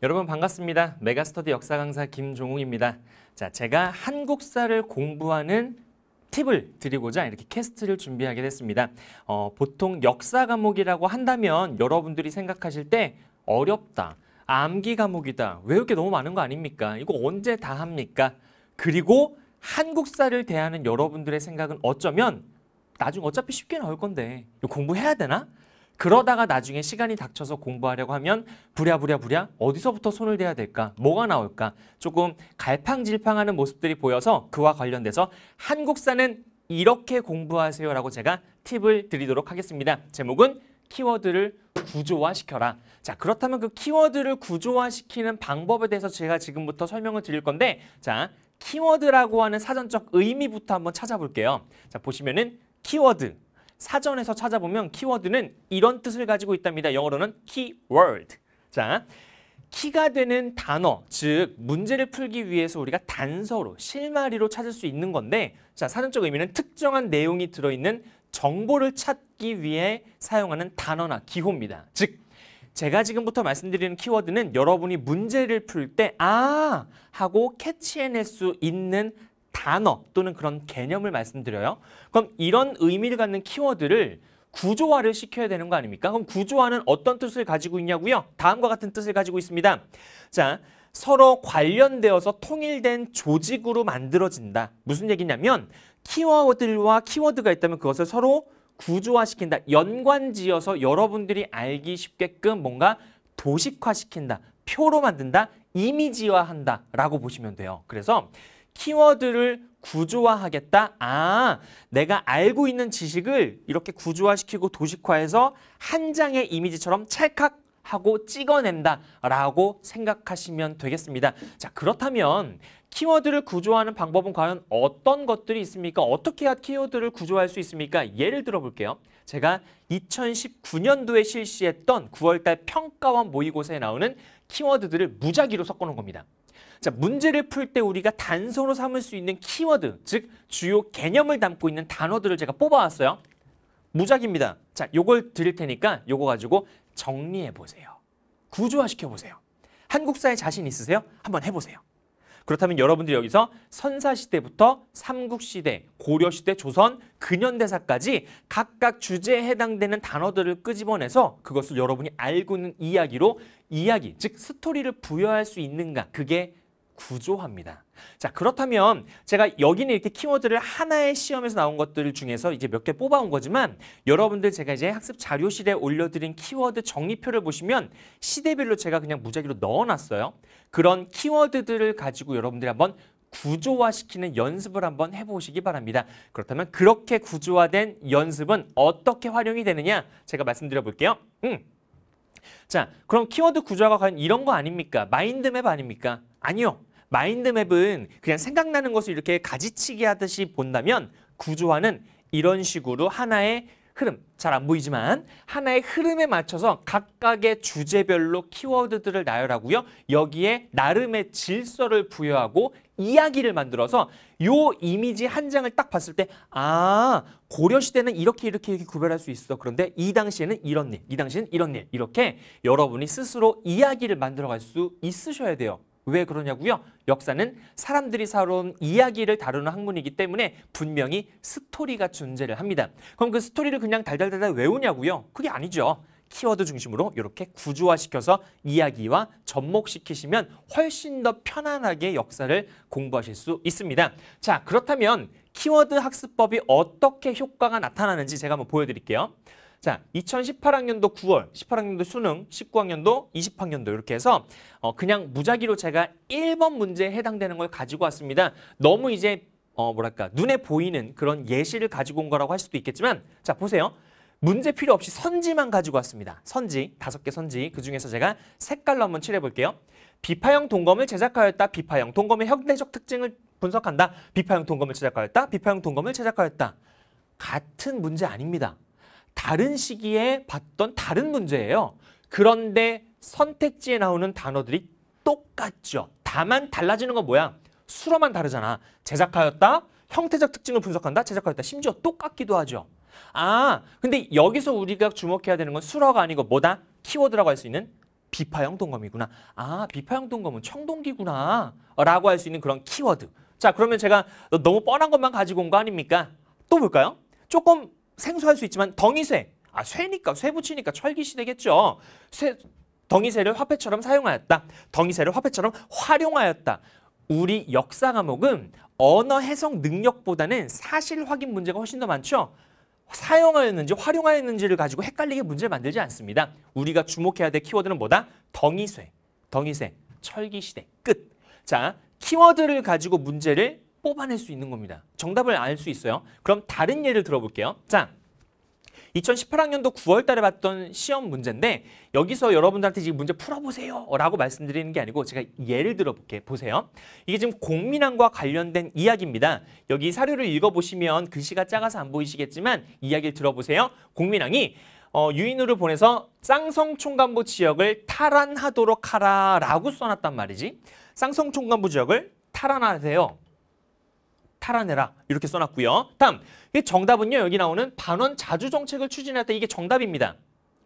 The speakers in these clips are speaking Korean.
여러분 반갑습니다. 메가스터디 역사 강사 김종욱입니다. 자, 제가 한국사를 공부하는 팁을 드리고자 이렇게 캐스트를 준비하게 됐습니다. 어, 보통 역사 과목이라고 한다면 여러분들이 생각하실 때 어렵다, 암기 과목이다, 왜이렇게 너무 많은 거 아닙니까? 이거 언제 다 합니까? 그리고 한국사를 대하는 여러분들의 생각은 어쩌면 나중 어차피 쉽게 나올 건데 이거 공부해야 되나? 그러다가 나중에 시간이 닥쳐서 공부하려고 하면 부랴부랴부랴 어디서부터 손을 대야 될까? 뭐가 나올까? 조금 갈팡질팡하는 모습들이 보여서 그와 관련돼서 한국사는 이렇게 공부하세요라고 제가 팁을 드리도록 하겠습니다. 제목은 키워드를 구조화시켜라. 자 그렇다면 그 키워드를 구조화시키는 방법에 대해서 제가 지금부터 설명을 드릴 건데 자 키워드라고 하는 사전적 의미부터 한번 찾아볼게요. 자 보시면은 키워드 사전에서 찾아보면 키워드는 이런 뜻을 가지고 있답니다. 영어로는 keyword. 자, 키가 되는 단어, 즉 문제를 풀기 위해서 우리가 단서로, 실마리로 찾을 수 있는 건데 자, 사전적 의미는 특정한 내용이 들어있는 정보를 찾기 위해 사용하는 단어나 기호입니다. 즉, 제가 지금부터 말씀드리는 키워드는 여러분이 문제를 풀 때 아! 하고 캐치해낼 수 있는 단어 또는 그런 개념을 말씀드려요. 그럼 이런 의미를 갖는 키워드를 구조화를 시켜야 되는 거 아닙니까? 그럼 구조화는 어떤 뜻을 가지고 있냐고요? 다음과 같은 뜻을 가지고 있습니다. 자, 서로 관련되어서 통일된 조직으로 만들어진다. 무슨 얘기냐면 키워드들과 키워드가 있다면 그것을 서로 구조화시킨다. 연관지어서 여러분들이 알기 쉽게끔 뭔가 도식화시킨다. 표로 만든다. 이미지화한다. 라고 보시면 돼요. 그래서 키워드를 구조화하겠다. 아, 내가 알고 있는 지식을 이렇게 구조화시키고 도식화해서 한 장의 이미지처럼 찰칵 하고 찍어낸다라고 생각하시면 되겠습니다. 자, 그렇다면 키워드를 구조하는 방법은 과연 어떤 것들이 있습니까? 어떻게 해야 키워드를 구조할 수 있습니까? 예를 들어볼게요. 제가 2019년도에 실시했던 9월달 평가원 모의고사에 나오는 키워드들을 무작위로 섞어놓은 겁니다. 자, 문제를 풀 때 우리가 단서로 삼을 수 있는 키워드, 즉 주요 개념을 담고 있는 단어들을 제가 뽑아왔어요. 무작입니다. 자, 요걸 드릴 테니까 요거 가지고 정리해 보세요. 구조화시켜 보세요. 한국사에 자신 있으세요? 한번 해보세요. 그렇다면 여러분들이 여기서 선사시대부터 삼국시대, 고려시대, 조선, 근현대사까지 각각 주제에 해당되는 단어들을 끄집어내서 그것을 여러분이 알고 있는 이야기로 이야기, 즉 스토리를 부여할 수 있는가 그게 구조합니다자 그렇다면 제가 여기는 이렇게 키워드를 하나의 시험에서 나온 것들 중에서 이제 몇 개 뽑아온 거지만 여러분들 제가 이제 학습 자료실에 올려드린 키워드 정리표를 보시면 시대별로 제가 그냥 무작위로 넣어놨어요. 그런 키워드들을 가지고 여러분들이 한번 구조화시키는 연습을 한번 해보시기 바랍니다. 그렇다면 그렇게 구조화된 연습은 어떻게 활용이 되느냐 제가 말씀드려볼게요. 음. 자, 그럼 키워드 구조화가 과연 이런 거 아닙니까? 마인드맵 아닙니까? 아니요. 마인드맵은 그냥 생각나는 것을 이렇게 가지치기 하듯이 본다면 구조화는 이런 식으로 하나의 흐름, 잘 안 보이지만 하나의 흐름에 맞춰서 각각의 주제별로 키워드들을 나열하고요. 여기에 나름의 질서를 부여하고 이야기를 만들어서 요 이미지 한 장을 딱 봤을 때 아, 고려시대는 이렇게 이렇게 이렇게 구별할 수 있어. 그런데 이 당시에는 이런 일, 이 당시에는 이런 일 이렇게 여러분이 스스로 이야기를 만들어갈 수 있으셔야 돼요. 왜 그러냐고요? 역사는 사람들이 살아온 이야기를 다루는 학문이기 때문에 분명히 스토리가 존재를 합니다. 그럼 그 스토리를 그냥 달달달달 외우냐고요? 그게 아니죠. 키워드 중심으로 이렇게 구조화시켜서 이야기와 접목시키시면 훨씬 더 편안하게 역사를 공부하실 수 있습니다. 자 그렇다면 키워드 학습법이 어떻게 효과가 나타나는지 제가 한번 보여드릴게요. 자, 2018학년도 9월, 18학년도 수능, 19학년도 20학년도 이렇게 해서 어, 그냥 무작위로 제가 1번 문제에 해당되는 걸 가지고 왔습니다. 너무 이제 어, 뭐랄까 눈에 보이는 그런 예시를 가지고 온 거라고 할 수도 있겠지만 자, 보세요. 문제 필요 없이 선지만 가지고 왔습니다. 선지, 다섯 개 선지, 그중에서 제가 색깔로 한번 칠해볼게요. 비파형 동검을 제작하였다. 비파형 동검의 형태적 특징을 분석한다. 비파형 동검을 제작하였다. 비파형 동검을 제작하였다. 같은 문제 아닙니다. 다른 시기에 봤던 다른 문제예요. 그런데 선택지에 나오는 단어들이 똑같죠. 다만 달라지는 건 뭐야? 수로만 다르잖아. 제작하였다, 형태적 특징을 분석한다, 제작하였다. 심지어 똑같기도 하죠. 아, 근데 여기서 우리가 주목해야 되는 건 수로가 아니고 뭐다? 키워드라고 할 수 있는 비파형 동검이구나. 아, 비파형 동검은 청동기구나. 라고 할 수 있는 그런 키워드. 자, 그러면 제가 너무 뻔한 것만 가지고 온 거 아닙니까? 또 볼까요? 조금 생소할 수 있지만 덩이쇠. 아, 쇠니까 쇠 붙이니까 철기 시대겠죠. 쇠 덩이쇠를 화폐처럼 사용하였다. 덩이쇠를 화폐처럼 활용하였다. 우리 역사 과목은 언어 해석 능력보다는 사실 확인 문제가 훨씬 더 많죠. 사용하였는지 활용하였는지를 가지고 헷갈리게 문제를 만들지 않습니다. 우리가 주목해야 될 키워드는 뭐다? 덩이쇠, 덩이쇠, 철기시대, 끝. 자, 키워드를 가지고 문제를 뽑아낼 수 있는 겁니다. 정답을 알 수 있어요. 그럼 다른 예를 들어볼게요. 자, 2018학년도 9월 달에 봤던 시험 문제인데 여기서 여러분들한테 지금 문제 풀어보세요 라고 말씀드리는 게 아니고 제가 예를 들어볼게 요 보세요. 이게 지금 공민왕과 관련된 이야기입니다. 여기 사료를 읽어보시면 글씨가 작아서 안 보이시겠지만 이야기를 들어보세요. 공민왕이 어, 유인우를 보내서 쌍성총감부 지역을 탈환하도록 하라 라고 써놨단 말이지. 쌍성총감부 지역을 탈환하세요. 탈환해라 이렇게 써놨고요. 다음 이 정답은요 여기 나오는 반원 자주 정책을 추진했다 이게 정답입니다.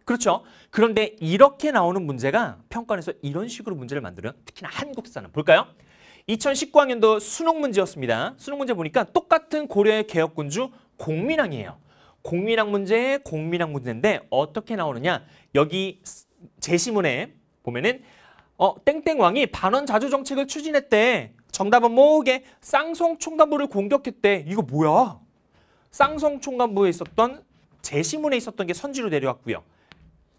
그렇죠. 그런데 이렇게 나오는 문제가 평가에서 이런 식으로 문제를 만들어요. 특히나 한국사는 볼까요? 2019학년도 수능 문제였습니다. 수능 문제 보니까 똑같은 고려의 개혁군주 공민왕이에요. 공민왕 문제, 공민왕 문제인데 어떻게 나오느냐. 여기 제시문에 보면은 어, 땡땡왕이 반원 자주 정책을 추진했대. 정답은 뭐게? 쌍송 총관부를 공격했대. 이거 뭐야? 쌍송 총관부에 있었던 제시문에 있었던 게 선지로 내려왔고요.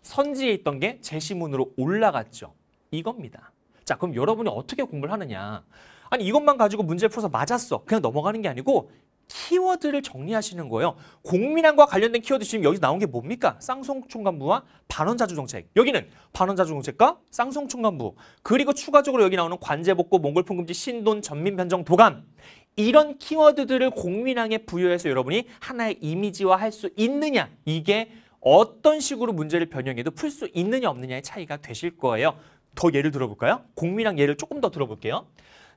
선지에 있던 게 제시문으로 올라갔죠. 이겁니다. 자, 그럼 여러분이 어떻게 공부를 하느냐. 아니, 이것만 가지고 문제 풀어서 맞았어. 그냥 넘어가는 게 아니고 키워드를 정리하시는 거예요. 공민왕과 관련된 키워드 지금 여기서 나온 게 뭡니까? 쌍송총관부와 반원자주정책. 여기는 반원자주정책과 쌍송총관부. 그리고 추가적으로 여기 나오는 관제복고, 몽골풍금지, 신돈, 전민변정, 도감. 이런 키워드들을 공민왕에 부여해서 여러분이 하나의 이미지화 할수 있느냐. 이게 어떤 식으로 문제를 변형해도 풀 수 있느냐 없느냐의 차이가 되실 거예요. 더 예를 들어볼까요? 공민왕 예를 조금 더 들어볼게요.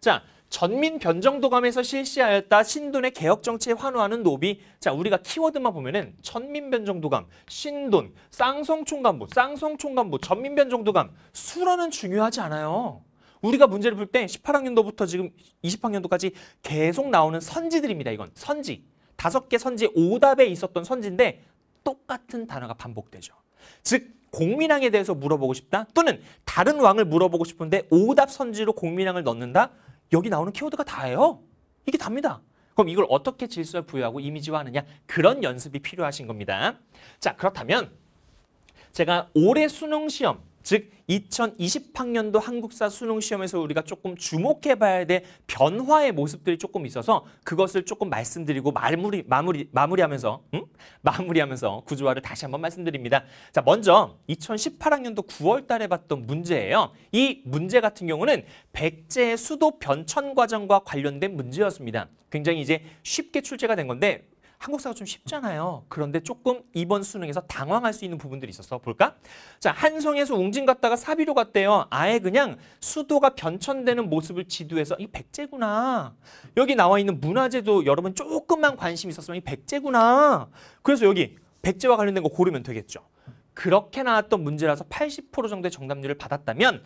자, 전민 변정도감에서 실시하였다 신돈의 개혁 정치에 환호하는 노비. 자, 우리가 키워드만 보면은 전민 변정도감, 신돈, 쌍성총감부, 쌍성총감부, 전민 변정도감 수라는 중요하지 않아요. 우리가 문제를 풀 때 18학년도부터 지금 20학년도까지 계속 나오는 선지들입니다. 이건 선지. 다섯 개 선지 오답에 있었던 선지인데 똑같은 단어가 반복되죠. 즉 공민왕에 대해서 물어보고 싶다 또는 다른 왕을 물어보고 싶은데 오답 선지로 공민왕을 넣는다 여기 나오는 키워드가 다예요. 이게 답니다. 그럼 이걸 어떻게 질서에 부여하고 이미지화하느냐 그런 연습이 필요하신 겁니다. 자 그렇다면 제가 올해 수능 시험 즉 2020학년도 한국사 수능 시험에서 우리가 조금 주목해 봐야 될 변화의 모습들이 조금 있어서 그것을 조금 말씀드리고 마무리 마무리 마무리하면서 음? 마무리하면서 구조화를 다시 한번 말씀드립니다. 자, 먼저 2018학년도 9월 달에 봤던 문제예요. 이 문제 같은 경우는 백제의 수도 변천 과정과 관련된 문제였습니다. 굉장히 이제 쉽게 출제가 된 건데 한국사가 좀 쉽잖아요. 그런데 조금 이번 수능에서 당황할 수 있는 부분들이 있어서 볼까? 자, 한성에서 웅진 갔다가 사비로 갔대요. 아예 그냥 수도가 변천되는 모습을 지도해서 이 백제구나. 여기 나와 있는 문화재도 여러분 조금만 관심 있었으면 이 백제구나. 그래서 여기 백제와 관련된 거 고르면 되겠죠. 그렇게 나왔던 문제라서 80% 정도의 정답률을 받았다면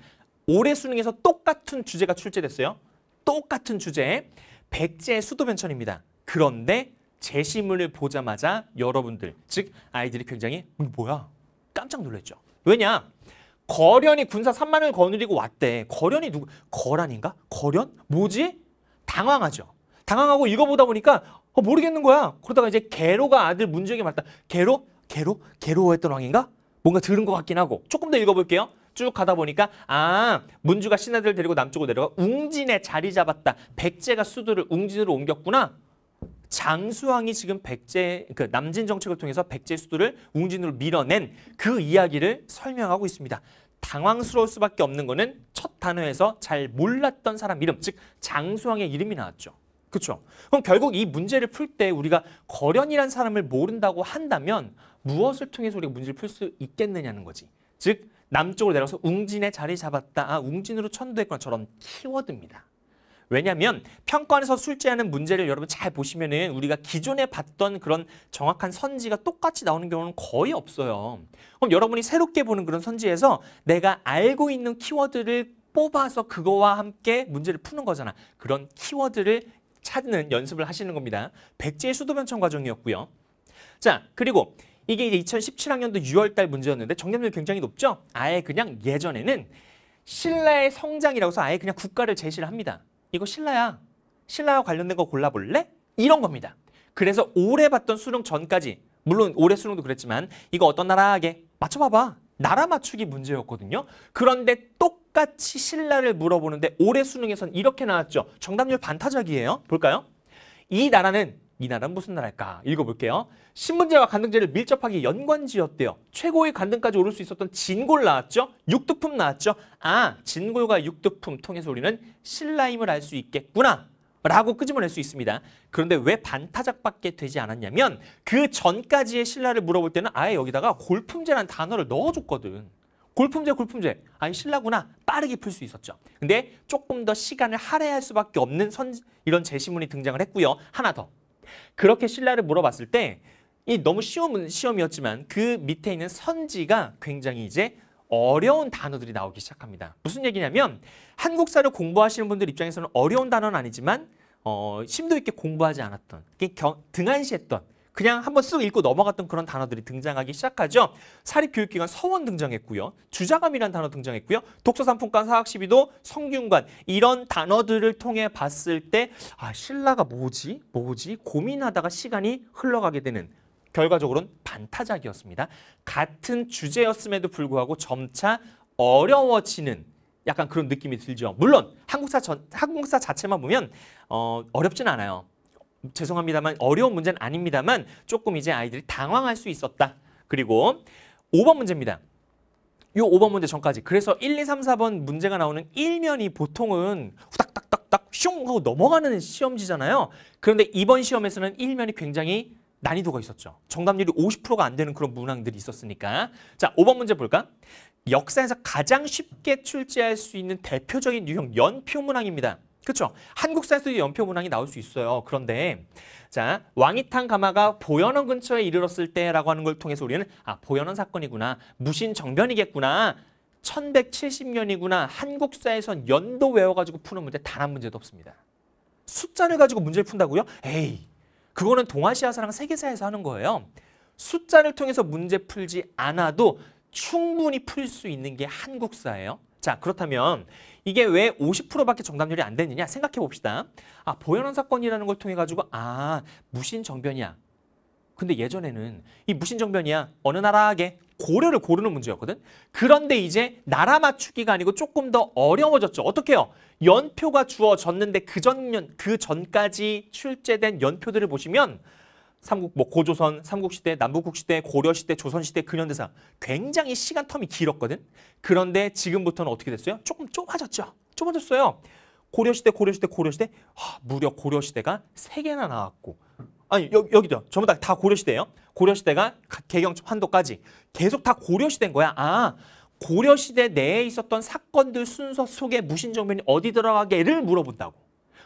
올해 수능에서 똑같은 주제가 출제됐어요. 똑같은 주제 백제의 수도 변천입니다. 그런데 제시문을 보자마자 여러분들, 즉 아이들이 굉장히 어, 뭐야? 깜짝 놀랐죠. 왜냐? 거련이 군사 3만을 거느리고 왔대. 거련이 누구? 거란인가? 거련? 뭐지? 당황하죠. 당황하고 읽어보다 보니까 어, 모르겠는 거야. 그러다가 이제 개로가 아들 문중에게 맞다. 개로? 개로? 개로했던 왕인가? 뭔가 들은 것 같긴 하고 조금 더 읽어볼게요. 쭉 가다 보니까 아 문주가 신하들을 데리고 남쪽으로 내려가 웅진에 자리 잡았다. 백제가 수도를 웅진으로 옮겼구나. 장수왕이 지금 백제 그 남진 정책을 통해서 백제 수도를 웅진으로 밀어낸 그 이야기를 설명하고 있습니다. 당황스러울 수밖에 없는 거는 첫 단어에서 잘 몰랐던 사람 이름, 즉 장수왕의 이름이 나왔죠. 그렇죠? 그럼 결국 이 문제를 풀 때 우리가 거련이란 사람을 모른다고 한다면 무엇을 통해서 우리가 문제를 풀 수 있겠느냐는 거지. 즉 남쪽으로 내려서 웅진에 자리 잡았다. 아, 웅진으로 천도했구나처럼 키워드입니다. 왜냐하면 평가원에서 출제하는 문제를 여러분 잘 보시면 은 우리가 기존에 봤던 그런 정확한 선지가 똑같이 나오는 경우는 거의 없어요. 그럼 여러분이 새롭게 보는 그런 선지에서 내가 알고 있는 키워드를 뽑아서 그거와 함께 문제를 푸는 거잖아. 그런 키워드를 찾는 연습을 하시는 겁니다. 백제의 수도 변천 과정이었고요. 자, 그리고 이게 이제 2017학년도 6월달 문제였는데 정답률 굉장히 높죠? 아예 그냥 예전에는 신라의 성장이라고 해서 아예 그냥 국가를 제시를 합니다. 이거 신라야. 신라와 관련된 거 골라볼래? 이런 겁니다. 그래서 올해 봤던 수능 전까지 물론 올해 수능도 그랬지만 이거 어떤 나라 하게 맞춰봐봐. 나라 맞추기 문제였거든요. 그런데 똑같이 신라를 물어보는데 올해 수능에선 이렇게 나왔죠. 정답률 반타작이에요. 볼까요? 이 나라는 이 나라는 무슨 나라일까? 읽어볼게요. 신문제와 간등제를 밀접하게 연관지었대요. 최고의 간등까지 오를 수 있었던 진골 나왔죠? 육두품 나왔죠? 아, 진골과 육두품 통해서 우리는 신라임을 알 수 있겠구나. 라고 끄집어낼 수 있습니다. 그런데 왜 반타작밖에 되지 않았냐면 그 전까지의 신라를 물어볼 때는 아예 여기다가 골품제라는 단어를 넣어줬거든. 골품제 골품제 아니 신라구나 빠르게 풀 수 있었죠 근데 조금 더 시간을 할애할 수밖에 없는 선, 이런 제시문이 등장을 했고요 하나 더 그렇게 신라를 물어봤을 때 이 너무 쉬운 시험이었지만 그 밑에 있는 선지가 굉장히 이제 어려운 단어들이 나오기 시작합니다. 무슨 얘기냐면 한국사를 공부하시는 분들 입장에서는 어려운 단어는 아니지만 어, 심도 있게 공부하지 않았던, 그 등한시했던 그냥 한번 쓱 읽고 넘어갔던 그런 단어들이 등장하기 시작하죠. 사립교육기관 서원 등장했고요. 주자감이라는 단어 등장했고요. 독서상품권 사학시비도 성균관 이런 단어들을 통해 봤을 때 아, 신라가 뭐지? 뭐지? 고민하다가 시간이 흘러가게 되는 결과적으로는 반타작이었습니다. 같은 주제였음에도 불구하고 점차 어려워지는 약간 그런 느낌이 들죠. 물론 한국사, 전, 한국사 자체만 보면 어, 어렵진 않아요. 죄송합니다만 어려운 문제는 아닙니다만 조금 이제 아이들이 당황할 수 있었다. 그리고 5번 문제입니다. 요 5번 문제 전까지. 그래서 1, 2, 3, 4번 문제가 나오는 1면이 보통은 후닥닥닥닥 슝 하고 넘어가는 시험지잖아요. 그런데 이번 시험에서는 1면이 굉장히 난이도가 있었죠. 정답률이 50%가 안 되는 그런 문항들이 있었으니까. 자, 5번 문제 볼까? 역사에서 가장 쉽게 출제할 수 있는 대표적인 유형 연표 문항입니다. 그렇죠. 한국사에서도 연표 문항이 나올 수 있어요. 그런데 자 왕이탄 가마가 보현원 근처에 이르렀을 때라고 하는 걸 통해서 우리는 아 보현원 사건이구나, 무신 정변이겠구나, 1170년이구나 한국사에선 연도 외워가지고 푸는 문제 단 한 문제도 없습니다. 숫자를 가지고 문제를 푼다고요? 에이 그거는 동아시아사랑 세계사에서 하는 거예요. 숫자를 통해서 문제 풀지 않아도 충분히 풀 수 있는 게 한국사예요. 자 그렇다면 이게 왜 50%밖에 정답률이 안 됐느냐 생각해 봅시다. 아, 보현원 사건이라는 걸 통해 가지고 아, 무신 정변이야. 근데 예전에는 이 무신 정변이야. 어느 나라하게 고려를 고르는 문제였거든. 그런데 이제 나라 맞추기가 아니고 조금 더 어려워졌죠. 어떻게요? 연표가 주어졌는데 그 전년 그 전까지 출제된 연표들을 보시면 삼국 뭐 고조선, 삼국시대, 남북국시대, 고려시대, 조선시대, 근현대사 굉장히 시간 텀이 길었거든. 그런데 지금부터는 어떻게 됐어요? 조금 좁아졌죠. 좁아졌어요. 고려시대, 고려시대, 고려시대 하, 무려 고려시대가 세개나 나왔고 아니 여, 여기죠. 전부 다, 다 고려시대예요. 고려시대가 개경 환도까지 계속 다 고려시대인 거야. 아 고려시대 내에 있었던 사건들 순서 속에 무신정변이 어디 들어가게를 물어본다고.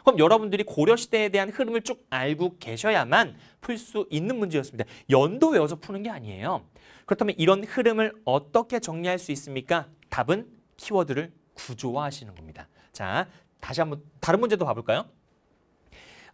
그럼 여러분들이 고려시대에 대한 흐름을 쭉 알고 계셔야만 풀 수 있는 문제였습니다. 연도 외워서 푸는 게 아니에요. 그렇다면 이런 흐름을 어떻게 정리할 수 있습니까? 답은 키워드를 구조화하시는 겁니다. 자, 다시 한번 다른 문제도 봐볼까요?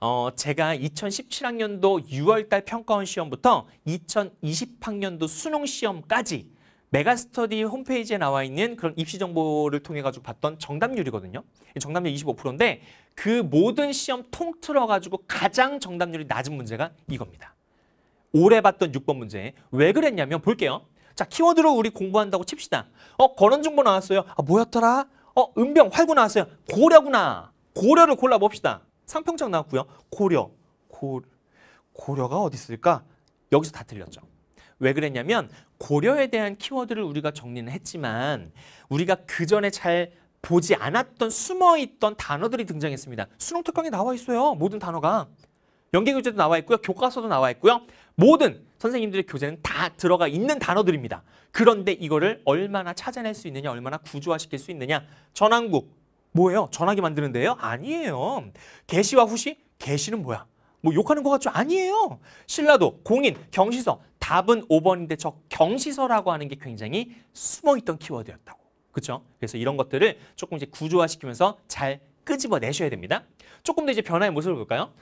어, 제가 2017학년도 6월달 평가원 시험부터 2020학년도 수능 시험까지 메가스터디 홈페이지에 나와 있는 그런 입시 정보를 통해 가지고 봤던 정답률이거든요. 정답률 25%인데 그 모든 시험 통틀어 가지고 가장 정답률이 낮은 문제가 이겁니다. 올해 봤던 6번 문제. 왜 그랬냐면 볼게요. 자, 키워드로 우리 공부한다고 칩시다. 어, 거론 정보 나왔어요. 아, 뭐였더라? 어, 은병, 활구 나왔어요. 고려구나. 고려를 골라 봅시다. 상평적 나왔고요. 고려. 고 고려가 어디 있을까? 여기서 다 틀렸죠. 왜 그랬냐면 고려에 대한 키워드를 우리가 정리는 했지만 우리가 그 전에 잘 보지 않았던 숨어있던 단어들이 등장했습니다. 수능 특강에 나와 있어요. 모든 단어가. 연계교재도 나와 있고요. 교과서도 나와 있고요. 모든 선생님들의 교재는 다 들어가 있는 단어들입니다. 그런데 이거를 얼마나 찾아낼 수 있느냐, 얼마나 구조화시킬 수 있느냐. 전환국, 뭐예요? 전화기 만드는데요? 아니에요. 개시와 후시? 개시는 뭐야? 뭐 욕하는 것 같죠? 아니에요. 신라도, 공인, 경시서 답은 5번인데 저 경시서라고 하는 게 굉장히 숨어있던 키워드였다고. 그렇죠? 그래서 이런 것들을 조금 이제 구조화시키면서 잘 끄집어내셔야 됩니다. 조금 더 이제 변화의 모습을 볼까요?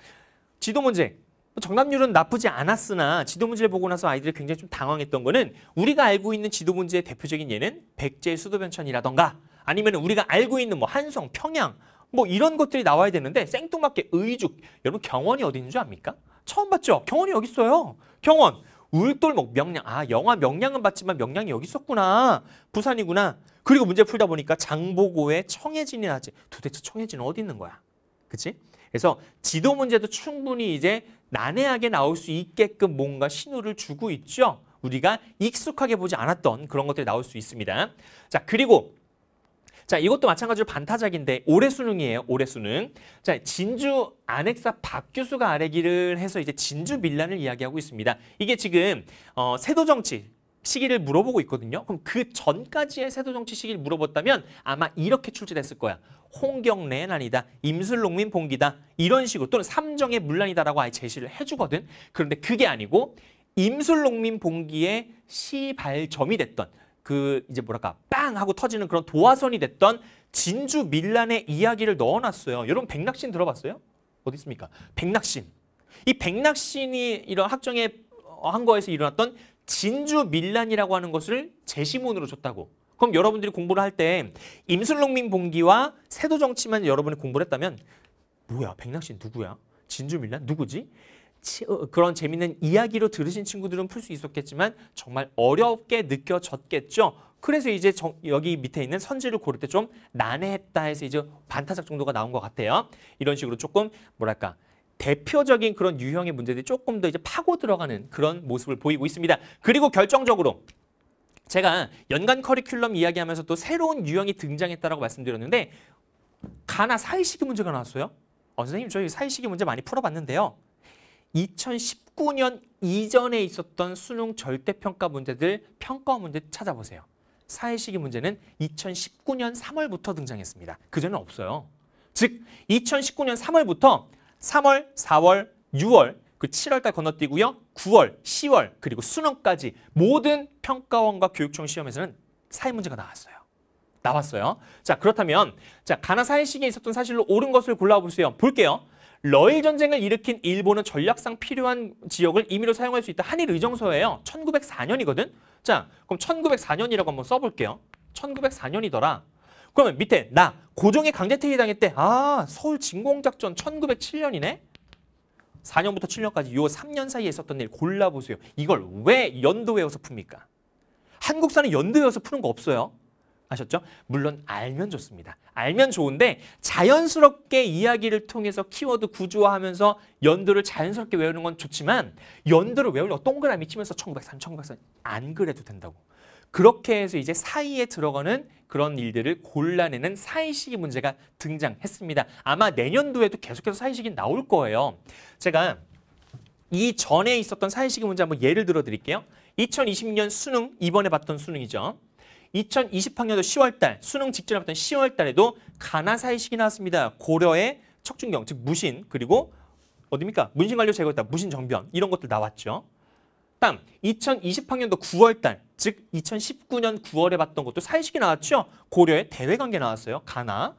지도 문제. 뭐 정답률은 나쁘지 않았으나 지도 문제를 보고 나서 아이들이 굉장히 좀 당황했던 거는 우리가 알고 있는 지도 문제의 대표적인 예는 백제 수도변천이라던가 아니면 우리가 알고 있는 뭐 한성, 평양 뭐 이런 것들이 나와야 되는데 생뚱맞게 의죽 여러분 경원이 어디 있는 줄 압니까? 처음 봤죠? 경원이 여기 있어요. 경원. 울돌목 명량. 아, 영화 명량은 봤지만 명량이 여기 있었구나. 부산이구나. 그리고 문제 풀다 보니까 장보고의 청해진이 나지. 도대체 청해진은 어디 있는 거야? 그치? 그래서 지도 문제도 충분히 이제 난해하게 나올 수 있게끔 뭔가 신호를 주고 있죠. 우리가 익숙하게 보지 않았던 그런 것들이 나올 수 있습니다. 자, 그리고 자, 이것도 마찬가지로 반타작인데 올해 수능이에요. 올해 수능. 자, 진주 안핵사 박규수가 아래기를 해서 이제 진주 밀란을 이야기하고 있습니다. 이게 지금 어, 세도 정치 시기를 물어보고 있거든요. 그럼 그 전까지의 세도 정치 시기를 물어봤다면 아마 이렇게 출제됐을 거야. 홍경래의 난이다. 임술농민 봉기다. 이런 식으로 또는 삼정의 물란이다라고 아예 제시를 해주거든. 그런데 그게 아니고 임술농민 봉기의 시발점이 됐던 그 이제 뭐랄까 빵 하고 터지는 그런 도화선이 됐던 진주 밀란의 이야기를 넣어놨어요. 여러분 백낙신 들어봤어요? 어디 있습니까? 백낙신. 이 백낙신이 이런 학정의 어, 한 거에서 일어났던 진주 밀란이라고 하는 것을 제시문으로 줬다고. 그럼 여러분들이 공부를 할 때 임술농민 봉기와 세도정치만 여러분이 공부를 했다면 뭐야 백낙신 누구야? 진주 밀란 누구지? 어, 그런 재밌는 이야기로 들으신 친구들은 풀 수 있었겠지만 정말 어렵게 느껴졌겠죠. 그래서 이제 정, 여기 밑에 있는 선지를 고를 때 좀 난해했다 해서 이제 반타작 정도가 나온 것 같아요. 이런 식으로 조금 뭐랄까 대표적인 그런 유형의 문제들이 조금 더 이제 파고 들어가는 그런 모습을 보이고 있습니다. 그리고 결정적으로 제가 연간 커리큘럼 이야기하면서 또 새로운 유형이 등장했다라고 말씀드렸는데 가나 사회식의 문제가 나왔어요. 어, 선생님 저희 사회식의 문제 많이 풀어봤는데요. 2019년 이전에 있었던 수능 절대평가 문제들 평가 문제 찾아보세요. 사회시기 문제는 2019년 3월부터 등장했습니다. 그전엔 없어요. 즉 2019년 3월부터 3월, 4월, 6월, 그 7월달 건너뛰고요. 9월, 10월, 그리고 수능까지 모든 평가원과 교육청 시험에서는 사회 문제가 나왔어요. 나왔어요. 자 그렇다면 자 가나 사회식에 있었던 사실로 옳은 것을 골라보세요. 볼게요. 러일 전쟁을 일으킨 일본은 전략상 필요한 지역을 임의로 사용할 수 있다. 한일 의정서예요. 1904년이거든. 자, 그럼 1904년이라고 한번 써볼게요. 1904년이더라. 그러면 밑에 나고종의 강제퇴위 당했대. 아, 서울 진공작전 1907년이네. 4년부터 7년까지 요 3년 사이에 있었던 일 골라보세요. 이걸 왜 연도 외워서 풉니까? 한국사는 연도 외워서 푸는 거 없어요. 아셨죠? 물론 알면 좋습니다. 알면 좋은데 자연스럽게 이야기를 통해서 키워드 구조화하면서 연도를 자연스럽게 외우는 건 좋지만 연도를 외우려고 동그라미 치면서 1903, 1903안 그래도 된다고. 그렇게 해서 이제 사이에 들어가는 그런 일들을 골라내는 사이식이 문제가 등장했습니다. 아마 내년도에도 계속해서 사이식이 나올 거예요. 제가 이 전에 있었던 사이식의 문제 한번 예를 들어 드릴게요. 2020년 수능, 이번에 봤던 수능이죠. 2020학년도 10월달 수능 직전에봤던 10월달에도 가나사의식이 나왔습니다. 고려의 척준경 즉 무신 그리고 어딥니까 문신관료 제거했다 무신정변 이런 것들 나왔죠. 다음 2020학년도 9월달 즉 2019년 9월에 봤던 것도 사회식이 나왔죠. 고려의 대외관계 나왔어요. 가나.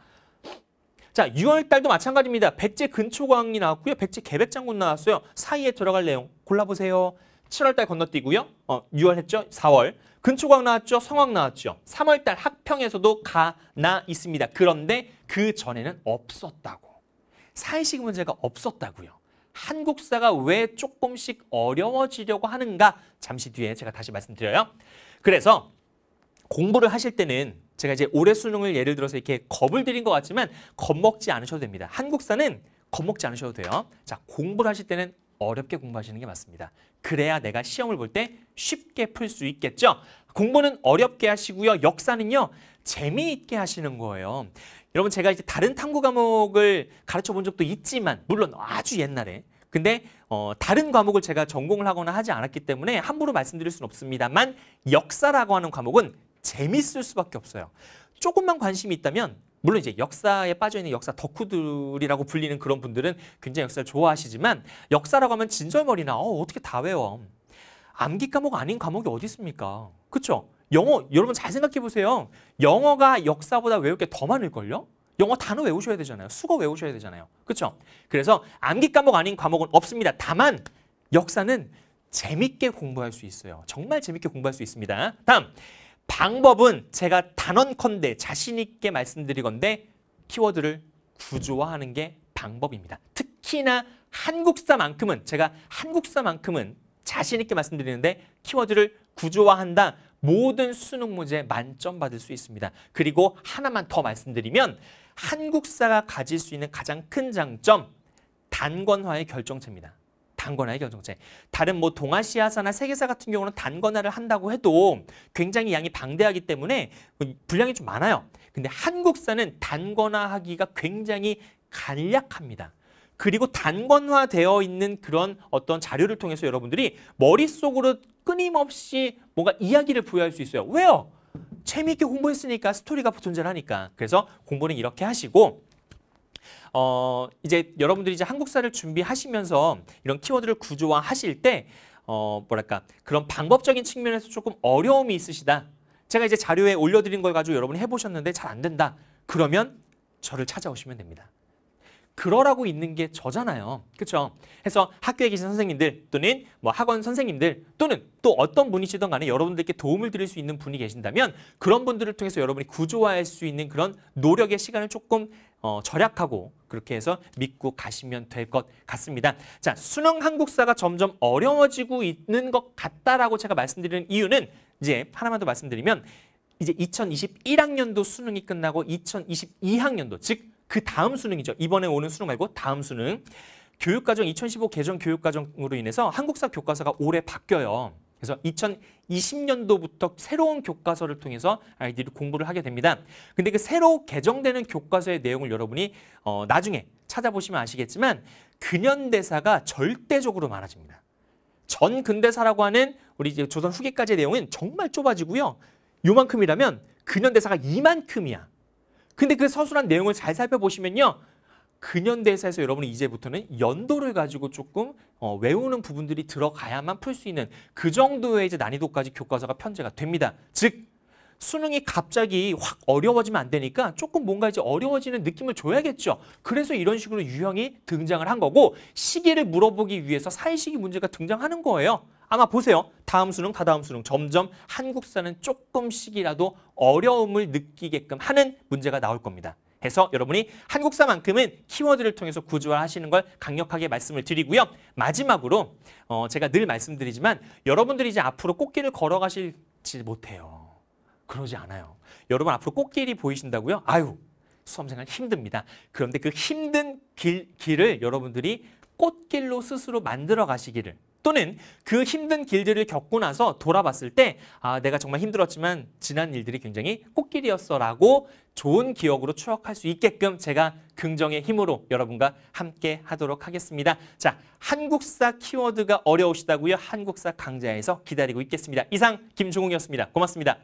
자 6월달도 마찬가지입니다. 백제 근초광이 나왔고요. 백제 개백장군 나왔어요. 사이에 들어갈 내용 골라보세요. 7월달 건너뛰고요. 어, 6월 했죠? 4월. 근초광 나왔죠? 성황 나왔죠? 3월달 학평에서도 가, 나 있습니다. 그런데 그 전에는 없었다고. 사회식 문제가 없었다고요. 한국사가 왜 조금씩 어려워지려고 하는가 잠시 뒤에 제가 다시 말씀드려요. 그래서 공부를 하실 때는 제가 이제 올해 수능을 예를 들어서 이렇게 겁을 드린 것 같지만 겁먹지 않으셔도 됩니다. 한국사는 겁먹지 않으셔도 돼요. 자 공부를 하실 때는 어렵게 공부하시는 게 맞습니다. 그래야 내가 시험을 볼 때 쉽게 풀 수 있겠죠. 공부는 어렵게 하시고요. 역사는요. 재미있게 하시는 거예요. 여러분 제가 이제 다른 탐구 과목을 가르쳐 본 적도 있지만 물론 아주 옛날에 근데 어, 다른 과목을 제가 전공을 하거나 하지 않았기 때문에 함부로 말씀드릴 수는 없습니다만 역사라고 하는 과목은 재미있을 수밖에 없어요. 조금만 관심이 있다면 물론 이제 역사에 빠져있는 역사 덕후들이라고 불리는 그런 분들은 굉장히 역사를 좋아하시지만 역사라고 하면 진절머리나 어, 어떻게 다 외워. 암기 과목 아닌 과목이 어디 있습니까? 그렇죠? 영어 여러분 잘 생각해 보세요. 영어가 역사보다 외울 게 더 많을걸요? 영어 단어 외우셔야 되잖아요. 수거 외우셔야 되잖아요. 그렇죠? 그래서 암기 과목 아닌 과목은 없습니다. 다만 역사는 재밌게 공부할 수 있어요. 정말 재밌게 공부할 수 있습니다. 다음 방법은 제가 단언컨대 자신 있게 말씀드리건데 키워드를 구조화하는 게 방법입니다. 특히나 한국사만큼은 제가 한국사만큼은 자신 있게 말씀드리는데 키워드를 구조화한다. 모든 수능 문제 만점 받을 수 있습니다. 그리고 하나만 더 말씀드리면 한국사가 가질 수 있는 가장 큰 장점 단권화의 결정체입니다. 단권화의 경쟁체. 다른 뭐 동아시아사나 세계사 같은 경우는 단권화를 한다고 해도 굉장히 양이 방대하기 때문에 분량이 좀 많아요. 근데 한국사는 단권화하기가 굉장히 간략합니다. 그리고 단권화되어 있는 그런 어떤 자료를 통해서 여러분들이 머릿속으로 끊임없이 뭔가 이야기를 부여할 수 있어요. 왜요? 재미있게 공부했으니까 스토리가 존재하니까. 그래서 공부는 이렇게 하시고 어, 이제 여러분들이 이제 한국사를 준비하시면서 이런 키워드를 구조화하실 때 어, 뭐랄까 그런 방법적인 측면에서 조금 어려움이 있으시다. 제가 이제 자료에 올려드린 걸 가지고 여러분이 해보셨는데 잘 안 된다. 그러면 저를 찾아오시면 됩니다. 그러라고 있는 게 저잖아요. 그렇죠? 해서 학교에 계신 선생님들 또는 뭐 학원 선생님들 또는 또 어떤 분이시든 간에 여러분들께 도움을 드릴 수 있는 분이 계신다면 그런 분들을 통해서 여러분이 구조화할 수 있는 그런 노력의 시간을 조금 어, 절약하고 그렇게 해서 믿고 가시면 될 것 같습니다. 자, 수능 한국사가 점점 어려워지고 있는 것 같다라고 제가 말씀드리는 이유는 이제 하나만 더 말씀드리면 이제 2021학년도 수능이 끝나고 2022학년도 즉그 다음 수능이죠. 이번에 오는 수능 말고 다음 수능. 교육과정 2015 개정 교육과정으로 인해서 한국사 교과서가 올해 바뀌어요. 그래서 2020년도부터 새로운 교과서를 통해서 아이들이 공부를 하게 됩니다. 근데 그 새로 개정되는 교과서의 내용을 여러분이 어, 나중에 찾아보시면 아시겠지만 근현대사가 절대적으로 많아집니다. 전근대사라고 하는 우리 이제 조선 후기까지의 내용은 정말 좁아지고요. 요만큼이라면 근현대사가 이만큼이야. 근데 그 서술한 내용을 잘 살펴보시면요. 근현대사에서 여러분이 이제부터는 연도를 가지고 조금 어, 외우는 부분들이 들어가야만 풀 수 있는 그 정도의 이제 난이도까지 교과서가 편제가 됩니다. 즉 수능이 갑자기 확 어려워지면 안 되니까 조금 뭔가 이제 어려워지는 느낌을 줘야겠죠. 그래서 이런 식으로 유형이 등장을 한 거고 시기를 물어보기 위해서 사회시기 문제가 등장하는 거예요. 아마 보세요. 다음 수능, 다다음 수능 점점 한국사는 조금씩이라도 어려움을 느끼게끔 하는 문제가 나올 겁니다. 해서 여러분이 한국사만큼은 키워드를 통해서 구조화하시는 걸 강력하게 말씀을 드리고요. 마지막으로 어, 제가 늘 말씀드리지만 여러분들이 이제 앞으로 꽃길을 걸어가실지 못해요. 그러지 않아요. 여러분 앞으로 꽃길이 보이신다고요? 아유 수험생활 힘듭니다. 그런데 그 힘든 길, 길을 여러분들이 꽃길로 스스로 만들어 가시기를 또는 그 힘든 길들을 겪고 나서 돌아봤을 때 아, 내가 정말 힘들었지만 지난 일들이 굉장히 꽃길이었어라고 좋은 기억으로 추억할 수 있게끔 제가 긍정의 힘으로 여러분과 함께 하도록 하겠습니다. 자, 한국사 키워드가 어려우시다고요? 한국사 강좌에서 기다리고 있겠습니다. 이상 김종욱이었습니다. 고맙습니다.